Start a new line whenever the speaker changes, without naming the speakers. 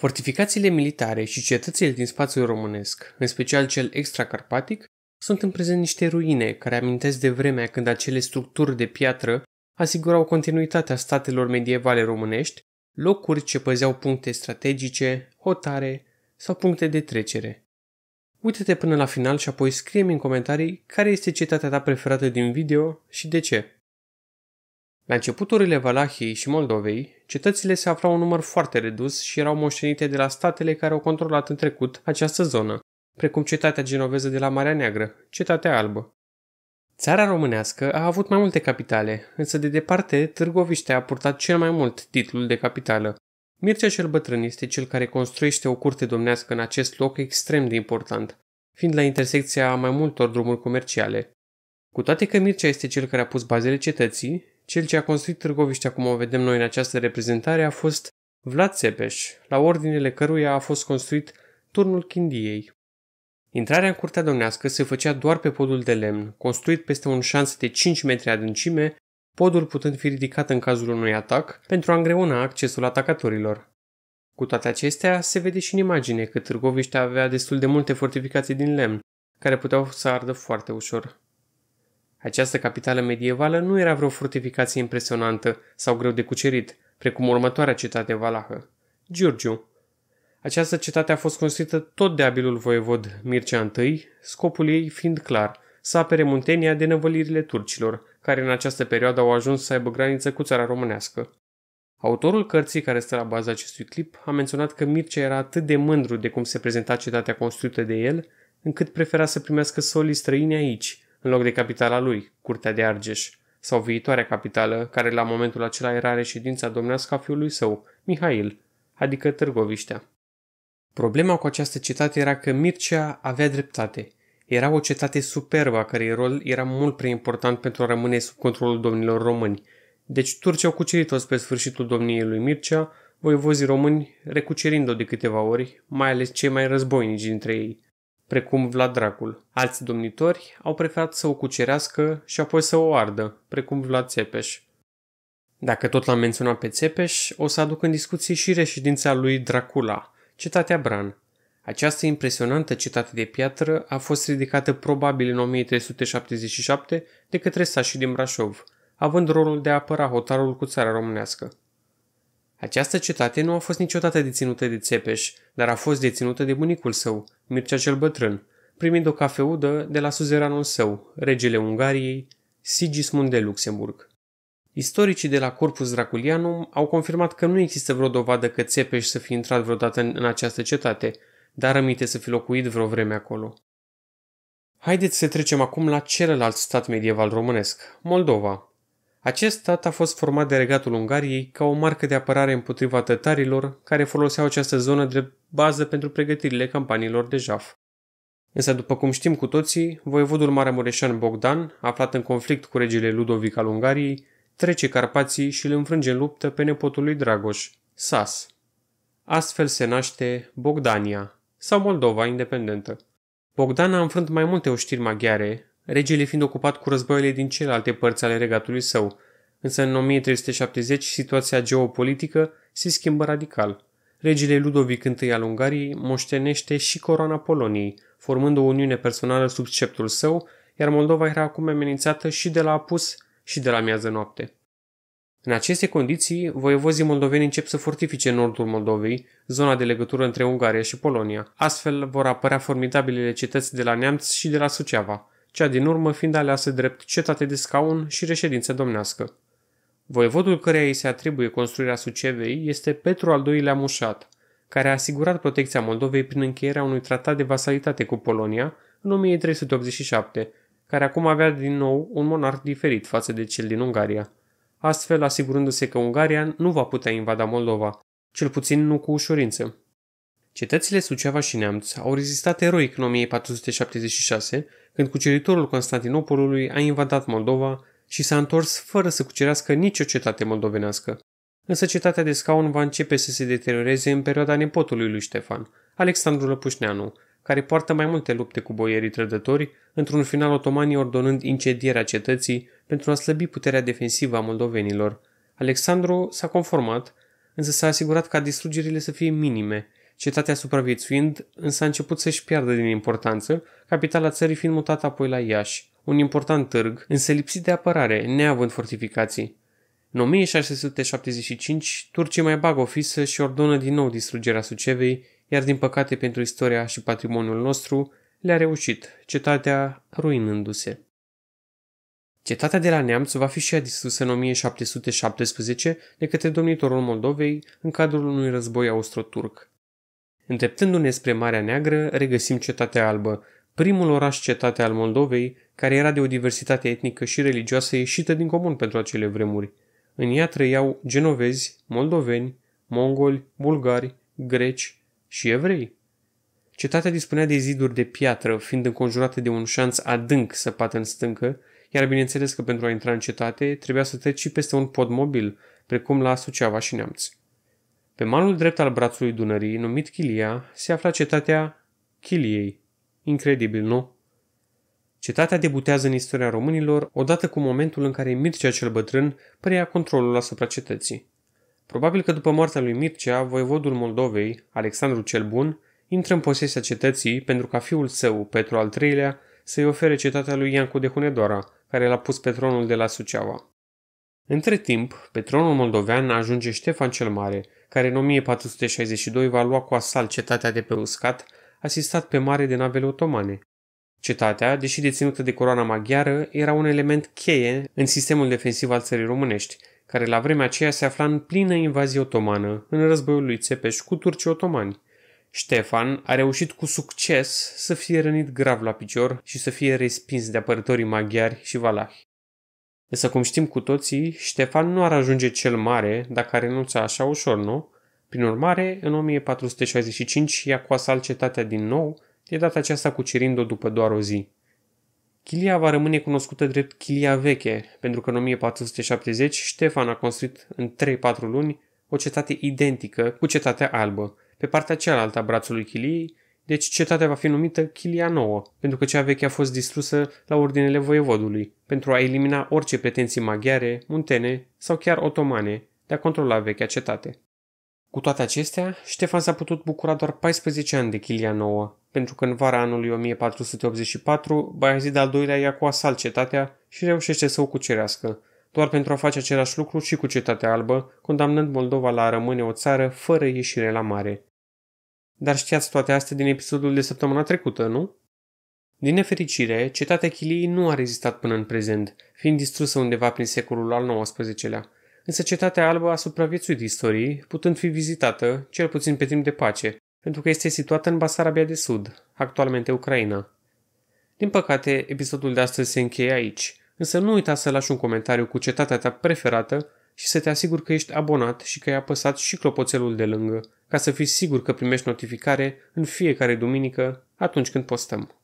Fortificațiile militare și cetățile din spațiul românesc, în special cel extracarpatic, sunt în prezent niște ruine care amintesc de vremea când acele structuri de piatră asigurau continuitatea statelor medievale românești, locuri ce păzeau puncte strategice, hotare sau puncte de trecere. Uită-te până la final și apoi scrie-mi în comentarii care este cetatea ta preferată din video și de ce. La începuturile Valahiei și Moldovei, cetățile se aflau un număr foarte redus și erau moștenite de la statele care au controlat în trecut această zonă, precum cetatea genoveză de la Marea Neagră, cetatea albă. Țara românească a avut mai multe capitale, însă de departe Târgoviște a purtat cel mai mult titlul de capitală. Mircea cel Bătrân este cel care construiește o curte domnească în acest loc extrem de important, fiind la intersecția mai multor drumuri comerciale. Cu toate că Mircea este cel care a pus bazele cetății, cel ce a construit Târgoviștea, cum o vedem noi în această reprezentare a fost Vlad Țepeș, la ordinele căruia a fost construit turnul Chindiei. Intrarea în curtea domnească se făcea doar pe podul de lemn, construit peste un șanț de 5 metri adâncime, podul putând fi ridicat în cazul unui atac pentru a îngreuna accesul atacatorilor. Cu toate acestea, se vede și în imagine că Târgoviștea avea destul de multe fortificații din lemn, care puteau să ardă foarte ușor. Această capitală medievală nu era vreo fortificație impresionantă sau greu de cucerit, precum următoarea cetate valahă, Giurgiu. Această cetate a fost construită tot de abilul voievod Mircea I, scopul ei fiind clar – să apere Muntenia de năvălirile turcilor, care în această perioadă au ajuns să aibă graniță cu țara românească. Autorul cărții care stă la baza acestui clip a menționat că Mircea era atât de mândru de cum se prezenta cetatea construită de el, încât prefera să primească solii străini aici, în loc de capitala lui, Curtea de Argeș, sau viitoarea capitală, care la momentul acela era reședința domnească a fiului său, Mihail, adică Târgoviștea. Problema cu această cetate era că Mircea avea dreptate. Era o cetate superbă, a cărei rol era mult prea important pentru a rămâne sub controlul domnilor români. Deci turcii au cucerit-o spre sfârșitul domniei lui Mircea, voivozii români recucerind-o de câteva ori, mai ales cei mai războinici dintre ei – precum Vlad Dracul. Alți domnitori au preferat să o cucerească și apoi să o ardă, precum Vlad Țepeș. Dacă tot l-am menționat pe Țepeș, o să aduc în discuție și reședința lui Dracula, cetatea Bran. Această impresionantă cetate de piatră a fost ridicată probabil în 1377 de către sașii din Brașov, având rolul de a apăra hotarul cu țara românească. Această cetate nu a fost niciodată deținută de Țepeș, dar a fost deținută de bunicul său, Mircea cel Bătrân, primind o cafeudă de la suzeranul său, regele Ungariei, Sigismund de Luxemburg. Istoricii de la Corpus Draculianum au confirmat că nu există vreo dovadă că Țepeș să fi intrat vreodată în, această cetate, dar rămite să fi locuit vreo vreme acolo. Haideți să trecem acum la celălalt stat medieval românesc, Moldova. Acest stat a fost format de regatul Ungariei ca o marcă de apărare împotriva tătarilor care foloseau această zonă drept bază pentru pregătirile campaniilor de jaf. Însă, după cum știm cu toții, voievodul maramureșan Bogdan, aflat în conflict cu regele Ludovic al Ungariei, trece Carpații și îl înfrânge în luptă pe nepotul lui Dragoș, Sas. Astfel se naște Bogdania, sau Moldova independentă. Bogdan a înfrânt mai multe oștiri maghiare, regele fiind ocupat cu războaiele din celelalte părți ale regatului său, însă în 1370 situația geopolitică se schimbă radical. Regele Ludovic I al Ungariei moștenește și coroana Poloniei, formând o uniune personală sub sceptul său, iar Moldova era acum amenințată și de la apus și de la miază noapte. În aceste condiții, voievozii moldoveni încep să fortifice nordul Moldovei, zona de legătură între Ungaria și Polonia. Astfel vor apărea formidabilele cetăți de la Neamț și de la Suceava cea din urmă fiind aleasă drept cetate de scaun și reședință domnească. Voievodul căreia îi se atribuie construirea Sucevei este Petru al doilea Mușat, care a asigurat protecția Moldovei prin încheierea unui tratat de vasalitate cu Polonia în 1387, care acum avea din nou un monarh diferit față de cel din Ungaria, astfel asigurându-se că Ungaria nu va putea invada Moldova, cel puțin nu cu ușurință. Cetățile Suceava și Neamț au rezistat eroic în 1476, când cuceritorul Constantinopolului a invadat Moldova și s-a întors fără să cucerească nicio cetate moldovenească. Însă cetatea de scaun va începe să se deterioreze în perioada nepotului lui Ștefan, Alexandru Lăpușneanu, care poartă mai multe lupte cu boierii trădători, într-un final otomanii ordonând incedierea cetății pentru a slăbi puterea defensivă a moldovenilor. Alexandru s-a conformat, însă s-a asigurat ca distrugerile să fie minime – Cetatea supraviețuind, însă a început să-și piardă din importanță, capitala țării fiind mutată apoi la Iași, un important târg, însă lipsit de apărare, neavând fortificații. În 1675, turcii mai bag ofisă și ordonă din nou distrugerea Sucevei, iar din păcate pentru istoria și patrimoniul nostru, le-a reușit, cetatea ruinându-se. Cetatea de la Neamț va fi și ea distrusă în 1717 de către domnitorul Moldovei în cadrul unui război austro-turc. Îndreptându-ne spre Marea Neagră, regăsim Cetatea Albă, primul oraș cetate al Moldovei, care era de o diversitate etnică și religioasă ieșită din comun pentru acele vremuri. În ea trăiau genovezi, moldoveni, mongoli, bulgari, greci și evrei. Cetatea dispunea de ziduri de piatră, fiind înconjurată de un șanț adânc săpat în stâncă, iar bineînțeles că pentru a intra în cetate trebuia să treci și peste un pod mobil, precum la Suceava și Neamț. Pe malul drept al brațului Dunării, numit Chilia, se afla cetatea Chiliei. Incredibil, nu? Cetatea debutează în istoria românilor odată cu momentul în care Mircea cel bătrân preia controlul asupra cetății. Probabil că după moartea lui Mircea, voievodul Moldovei, Alexandru cel Bun, intră în posesia cetății pentru ca fiul său, Petru al III-lea, să-i ofere cetatea lui Iancu de Hunedoara, care l-a pus pe tronul de la Suceava. Între timp, pe tronul moldovean ajunge Ștefan cel Mare, care în 1462 va lua cu asalt cetatea de pe uscat, asistat pe mare de navele otomane. Cetatea, deși deținută de coroana maghiară, era un element cheie în sistemul defensiv al țării românești, care la vremea aceea se afla în plină invazie otomană, în războiul lui Țepeș cu turcii otomani. Ștefan a reușit cu succes să fie rănit grav la picior și să fie respins de apărătorii maghiari și valahi. Însă, cum știm cu toții, Ștefan nu ar ajunge cel mare dacă ar renunța așa ușor, nu? Prin urmare, în 1465 ia cu asalt cetatea din nou, de data aceasta cucerind-o după doar o zi. Chilia va rămâne cunoscută drept Chilia Veche, pentru că în 1470 Ștefan a construit în 3-4 luni o cetate identică cu cetatea albă, pe partea cealaltă a brațului Chiliei, deci cetatea va fi numită Chilia Nouă, pentru că cea veche a fost distrusă la ordinele voievodului, pentru a elimina orice pretenții maghiare, muntene sau chiar otomane de a controla vechea cetate. Cu toate acestea, Ștefan s-a putut bucura doar 14 ani de Chilia Nouă, pentru că în vara anului 1484, Bayezid al doilea ia cu asalt cetatea și reușește să o cucerească, doar pentru a face același lucru și cu cetatea albă, condamnând Moldova la a rămâne o țară fără ieșire la mare. Dar știați toate astea din episodul de săptămâna trecută, nu? Din nefericire, cetatea Chiliei nu a rezistat până în prezent, fiind distrusă undeva prin secolul al XIX-lea. Însă cetatea albă a supraviețuit istoriei, putând fi vizitată, cel puțin pe timp de pace, pentru că este situată în Basarabia de Sud, actualmente Ucraina. Din păcate, episodul de astăzi se încheie aici, însă nu uita să lași un comentariu cu cetatea ta preferată și să te asiguri că ești abonat și că ai apăsat și clopoțelul de lângă, ca să fii sigur că primești notificare în fiecare duminică atunci când postăm.